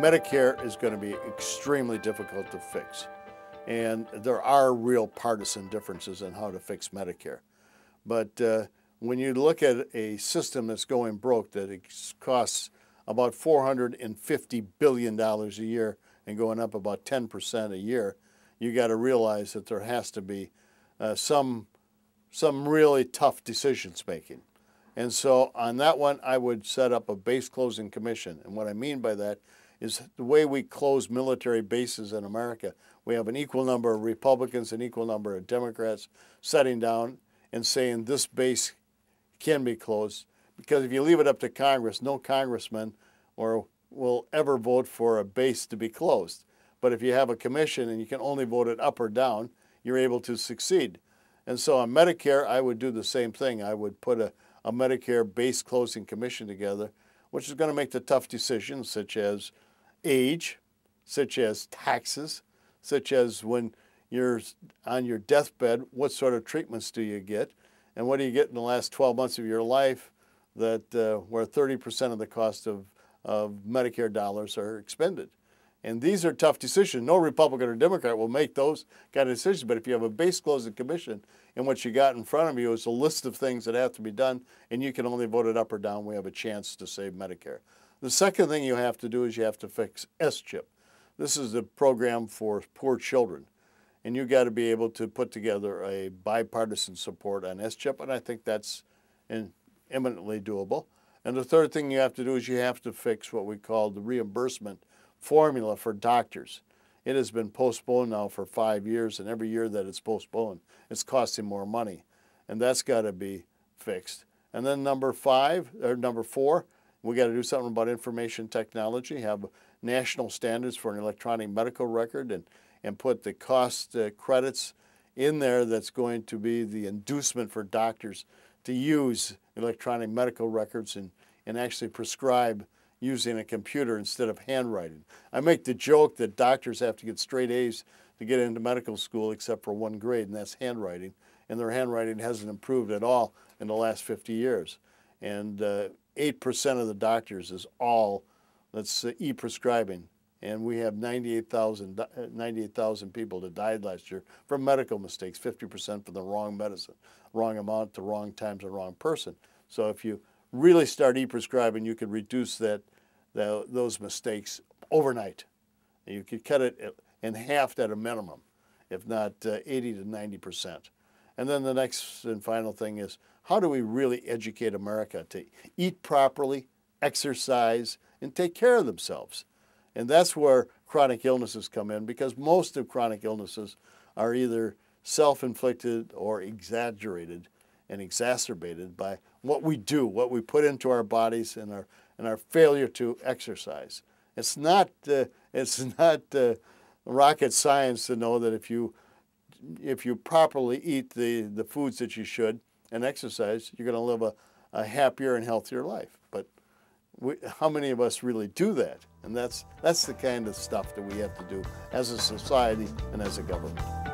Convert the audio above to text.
Medicare is going to be extremely difficult to fix. And there are real partisan differences in how to fix Medicare. But uh, when you look at a system that's going broke, that costs about $450 billion a year and going up about 10% a year, you got to realize that there has to be uh, some, some really tough decisions making. And so on that one, I would set up a base closing commission. And what I mean by that is the way we close military bases in America. We have an equal number of Republicans, and equal number of Democrats sitting down and saying this base can be closed. Because if you leave it up to Congress, no congressman or will ever vote for a base to be closed. But if you have a commission and you can only vote it up or down, you're able to succeed. And so on Medicare, I would do the same thing. I would put a, a Medicare base closing commission together, which is going to make the tough decisions, such as age, such as taxes, such as when you're on your deathbed, what sort of treatments do you get? And what do you get in the last 12 months of your life that uh, where 30% of the cost of, of Medicare dollars are expended? And these are tough decisions. No Republican or Democrat will make those kind of decisions. But if you have a base closing commission and what you got in front of you is a list of things that have to be done, and you can only vote it up or down, we have a chance to save Medicare. The second thing you have to do is you have to fix S-CHIP. This is the program for poor children. And you've got to be able to put together a bipartisan support on S-CHIP, and I think that's in, eminently doable. And the third thing you have to do is you have to fix what we call the reimbursement formula for doctors. It has been postponed now for five years, and every year that it's postponed, it's costing more money. And that's got to be fixed. And then number five, or number four, we got to do something about information technology, have national standards for an electronic medical record, and, and put the cost uh, credits in there that's going to be the inducement for doctors to use electronic medical records and, and actually prescribe using a computer instead of handwriting. I make the joke that doctors have to get straight A's to get into medical school except for one grade, and that's handwriting. And their handwriting hasn't improved at all in the last 50 years. And uh, 8% of the doctors is all that's uh, e-prescribing. And we have 98,000 98, uh, people that died last year from medical mistakes, 50% from the wrong medicine, wrong amount, the wrong time, to the wrong person. So if you really start e-prescribing, you could reduce that, those mistakes overnight. And you could cut it uh, in half at a minimum, if not uh, 80 to 90%. And then the next and final thing is how do we really educate America to eat properly, exercise, and take care of themselves? And that's where chronic illnesses come in because most of chronic illnesses are either self inflicted or exaggerated and exacerbated by what we do, what we put into our bodies, and our, and our failure to exercise. It's not, uh, it's not uh, rocket science to know that if you, if you properly eat the, the foods that you should, and exercise, you're going to live a, a happier and healthier life. But we, how many of us really do that? And that's, that's the kind of stuff that we have to do as a society and as a government.